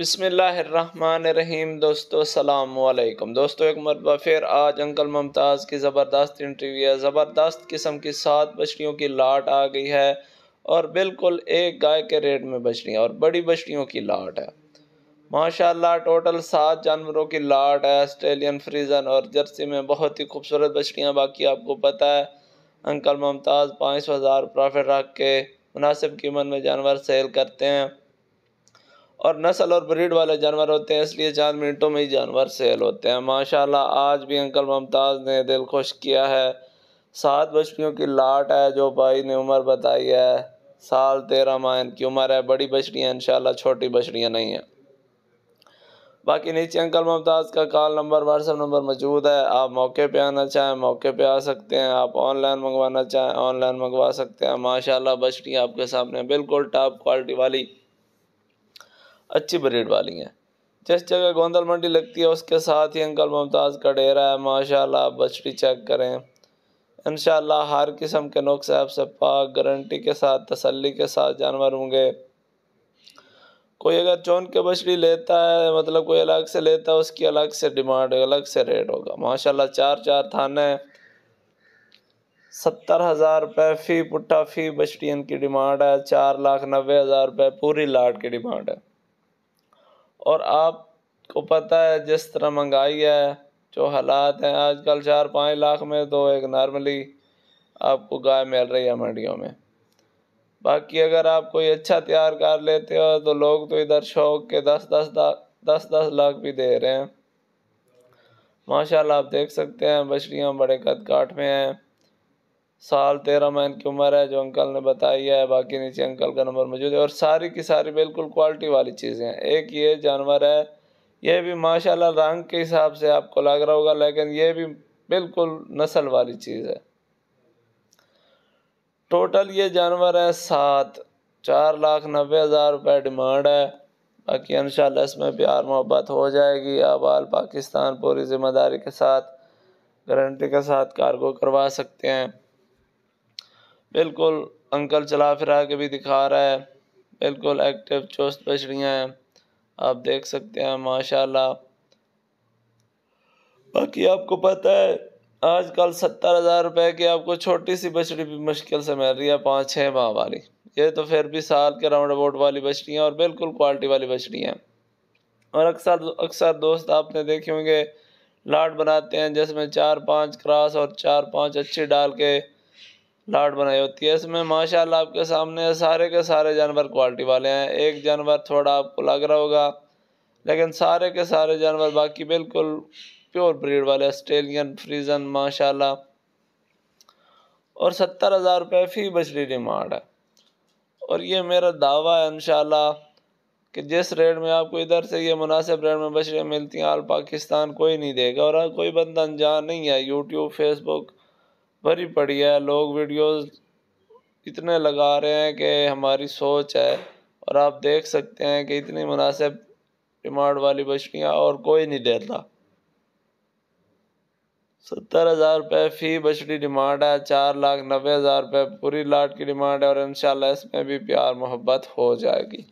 बसमीम दोस्तों सलामकुम दोस्तों एक मरतबा फिर आज अंकल मुमताज़ की ज़बरदस्त इंटरव्यू है ज़बरदस्त किस्म की सात बछड़ियों की लाट आ गई है और बिल्कुल एक गाय के रेट में बछड़ियाँ और बड़ी बछड़ियों की लाट है माशाल्लाह टोटल सात जानवरों की लाट है आस्ट्रेलियन फ्रीजन और जर्सी में बहुत ही खूबसूरत बछड़ियाँ बाकी आपको पता है अंकल मुमताज़ पाँच हज़ार प्रॉफिट रख के मुनासिब कीमत में जानवर सेल करते हैं और नस्ल और ब्रीड वाले जानवर होते हैं इसलिए चार मिनटों में ही जानवर सेल होते हैं माशाल्लाह आज भी अंकल मुमताज़ ने दिल खुश किया है सात बछड़ियों की लाट है जो भाई ने उम्र बताई है साल तेरह माह की उम्र है बड़ी बछड़ियाँ इन छोटी बछड़ियाँ नहीं हैं बाकी नीचे अंकल मुमताज़ का कॉल नंबर व्हाट्सअप नंबर मौजूद है आप मौके पे आना चाहें मौके पे आ सकते हैं आप ऑनलाइन मंगवाना चाहें ऑनलाइन मंगवा सकते हैं माशाल्लाह बछड़ियाँ आपके सामने बिल्कुल टॉप क्वालिटी वाली अच्छी ब्रीड वाली हैं जिस जगह गोंदल मंडी लगती है उसके साथ ही अंकल मुमताज़ का डेरा है माशाल्लाह बछड़ी चेक करें इन हर किस्म के नुख आपसे पाक गारंटी के साथ तसल्ली के साथ जानवर होंगे कोई अगर चौन के बछड़ी लेता है मतलब कोई अलग से लेता है उसकी अलग से डिमांड अलग से रेट होगा माशाल्लाह चार चार थाने सत्तर हज़ार रुपये फ़ी पुट्ठा फ़ी बछड़ी इनकी डिमांड है चार लाख नब्बे हज़ार रुपये पूरी लाट की डिमांड है और आपको पता है जिस तरह महंगाई है जो हालात हैं आजकल चार पाँच लाख में तो एक नॉर्मली आपको गाय मिल रही है मंडियों में बाकी अगर आप कोई अच्छा तैयार कर लेते हो तो लोग तो इधर शौक के दस दस दस दस लाख भी दे रहे हैं माशाल्लाह आप देख सकते हैं बछड़ियाँ बड़े कद काठ में हैं साल तेरह महीने की उम्र है जो अंकल ने बताई है बाकी नीचे अंकल का नंबर मौजूद है और सारी की सारी बिल्कुल क्वालिटी वाली चीज़ें हैं एक ये जानवर है ये भी माशाल्लाह रंग के हिसाब से आपको लग रहा होगा लेकिन ये भी बिल्कुल नस्ल वाली चीज़ है टोटल ये जानवर है सात चार लाख नब्बे हज़ार रुपये डिमांड है बाकी इन इसमें प्यार मोहब्बत हो जाएगी आप आल पाकिस्तान पूरी ज़िम्मेदारी के साथ गारंटी के साथ कार्गो करवा सकते हैं बिल्कुल अंकल चला फिरा के भी दिखा रहा है बिल्कुल एक्टिव चुस्त बछड़ियाँ हैं आप देख सकते हैं माशाल्लाह बाकी आपको पता है आजकल सत्तर हज़ार रुपए की आपको छोटी सी बछड़ी भी मुश्किल से मिल रही है पाँच छः माह वाली ये तो फिर भी साल के राउंड अबाउट वाली बछड़ियाँ और बिल्कुल क्वालिटी वाली बछड़ियाँ और अक्सर अक्सर दोस्त आपने देखे होंगे लाट बनाते हैं जिसमें चार पाँच क्रास और चार पाँच अच्छी डाल के लाट बनाई होती है इसमें माशाल्लाह आपके सामने सारे के सारे जानवर क्वालिटी वाले हैं एक जानवर थोड़ा आपको लग रहा होगा लेकिन सारे के सारे जानवर बाकी बिल्कुल प्योर ब्रीड वाले ऑस्ट्रेलियन फ्रीजन माशाल्लाह और सत्तर हज़ार रुपये फ़ी बछली डिमांड है और ये मेरा दावा है इन कि जिस रेट में आपको इधर से ये मुनासिब रेट में बछड़ियाँ मिलती हैं आल पाकिस्तान कोई नहीं देगा और कोई बंदा अनजान नहीं है यूट्यूब फेसबुक भरी पड़ी है लोग वीडियोस इतने लगा रहे हैं कि हमारी सोच है और आप देख सकते हैं कि इतनी मुनासिब डिमांड वाली बछड़ियाँ और कोई नहीं देता सत्तर हज़ार रुपये फ़ी बछड़ी डिमांड है चार लाख नब्बे हज़ार रुपये पूरी लाट की डिमांड है और इन इसमें भी प्यार मोहब्बत हो जाएगी